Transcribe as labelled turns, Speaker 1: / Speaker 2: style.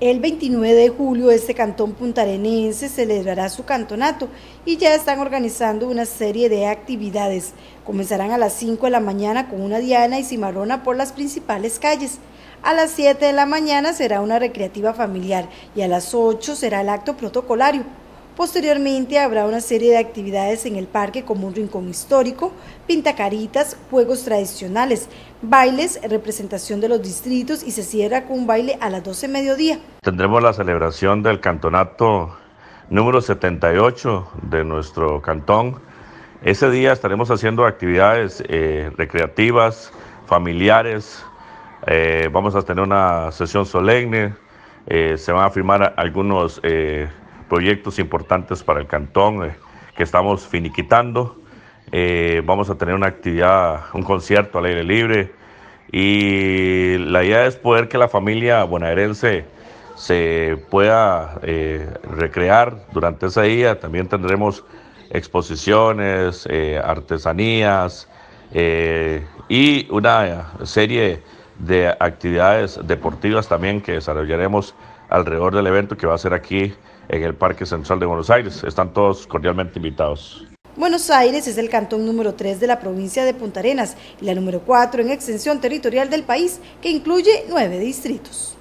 Speaker 1: El 29 de julio este cantón puntarenense celebrará su cantonato y ya están organizando una serie de actividades. Comenzarán a las 5 de la mañana con una diana y cimarrona por las principales calles. A las 7 de la mañana será una recreativa familiar y a las 8 será el acto protocolario. Posteriormente habrá una serie de actividades en el parque como un rincón histórico, pintacaritas, juegos tradicionales, bailes, representación de los distritos y se cierra con un baile a las 12 mediodía.
Speaker 2: Tendremos la celebración del cantonato número 78 de nuestro cantón. Ese día estaremos haciendo actividades eh, recreativas, familiares, eh, vamos a tener una sesión solemne, eh, se van a firmar algunos proyectos importantes para el cantón eh, que estamos finiquitando. Eh, vamos a tener una actividad, un concierto al aire libre y la idea es poder que la familia bonaerense se pueda eh, recrear durante ese día. También tendremos exposiciones, artesanías y una serie de actividades deportivas también que desarrollaremos alrededor del evento que va a ser aquí en el Parque Central de Buenos Aires. Están todos cordialmente invitados.
Speaker 1: Buenos Aires es el cantón número 3 de la provincia de Punta Arenas y la número 4 en extensión territorial del país, que incluye nueve distritos.